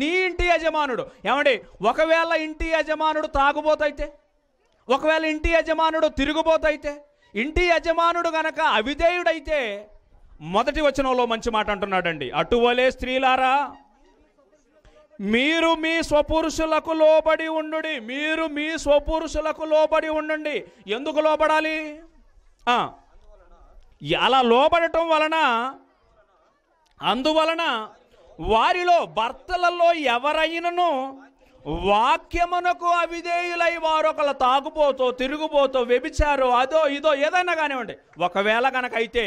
నీ ఇంటి యజమానుడు ఏమండి ఒకవేళ ఇంటి యజమానుడు తాగుబోతైతే ఒకవేళ ఇంటి యజమానుడు తిరుగుబోతైతే ఇంటి యజమానుడు గనక అవిధేయుడైతే మొదటి వచనంలో మంచి మాట అంటున్నాడండి అటువలే స్త్రీలారా మీరు మీ స్వపురుషులకు లోబడి ఉండు మీరు మీ స్వపురుషులకు లోబడి ఉండండి ఎందుకు లోబడాలి అలా లోబడటం వలన అందువలన వారిలో భర్తలలో ఎవరైనను వాక్యమునకు అవిధేయులై వారొకరు తాగుపోతో తిరుగుపోతో వ్యభిచారో అదో ఇదో ఏదైనా కానివ్వండి ఒకవేళ అయితే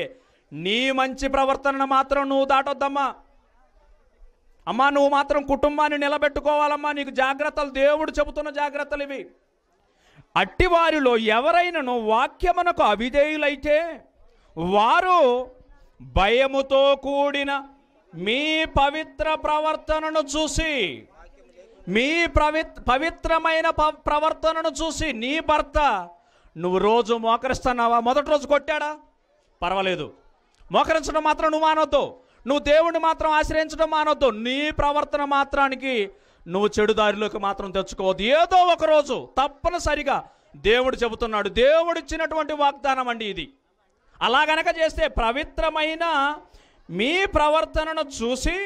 నీ మంచి ప్రవర్తనను మాత్రం నువ్వు దాటొద్దమ్మా అమ్మా నువ్వు మాత్రం కుటుంబాన్ని నిలబెట్టుకోవాలమ్మా నీకు జాగ్రత్తలు దేవుడు చెబుతున్న జాగ్రత్తలు ఇవి అట్టి వారిలో ఎవరైనాను వాక్యమునకు అవిధేయులైతే వారు భయముతో కూడిన మీ పవిత్ర ప్రవర్తనను చూసి మీ పవిత్ పవిత్రమైన ప్రవర్తనను చూసి నీ భర్త నువ్వు రోజు మోకరిస్తున్నావా మొదటి రోజు కొట్టాడా పర్వాలేదు మోకరించడం మాత్రం నువ్వు మానవద్దు నువ్వు దేవుణ్ణి మాత్రం ఆశ్రయించడం మానవద్దు నీ ప్రవర్తన మాత్రానికి నువ్వు చెడు దారిలోకి మాత్రం తెచ్చుకోవద్దు ఏదో ఒకరోజు తప్పనిసరిగా దేవుడు చెబుతున్నాడు దేవుడిచ్చినటువంటి వాగ్దానం అండి ఇది అలాగనక చేస్తే పవిత్రమైన మీ ప్రవర్తనను చూసి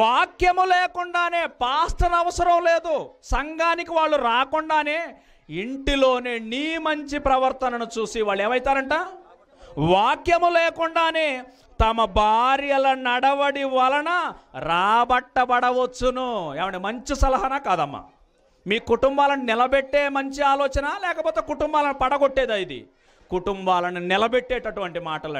వాక్యము లేకుండానే పాస్టర్ అవసరం లేదు సంఘానికి వాళ్ళు రాకుండానే ఇంటిలోనే నీ మంచి ప్రవర్తనను చూసి వాళ్ళు ఏమవుతారంట వాక్యము లేకుండానే తమ భార్యల నడవడి వలన రాబట్టబడవచ్చును ఏమంటే మంచి సలహానా కాదమ్మా మీ కుటుంబాలను నిలబెట్టే మంచి ఆలోచన లేకపోతే కుటుంబాలను పడగొట్టేదా ఇది కుటుంబాలను నిలబెట్టేటటువంటి మాటలు